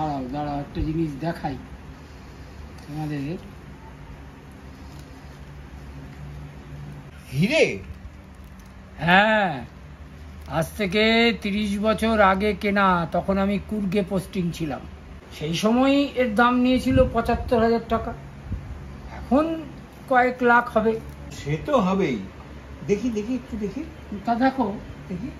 দাঁড়াও দাঁড়াও একটা জিনিস দেখাই তোমাদের হিরে হ্যাঁ আজ থেকে ৩০ বছর আগে কেনা তখন আমি কুর্গে পোস্টিং ছিলাম সেই সময় এর দাম নিয়েছিল পঁচাত্তর হাজার টাকা এখন কয়েক লাখ হবে সে তো হবেই দেখি দেখি একটু দেখি তা দেখো দেখি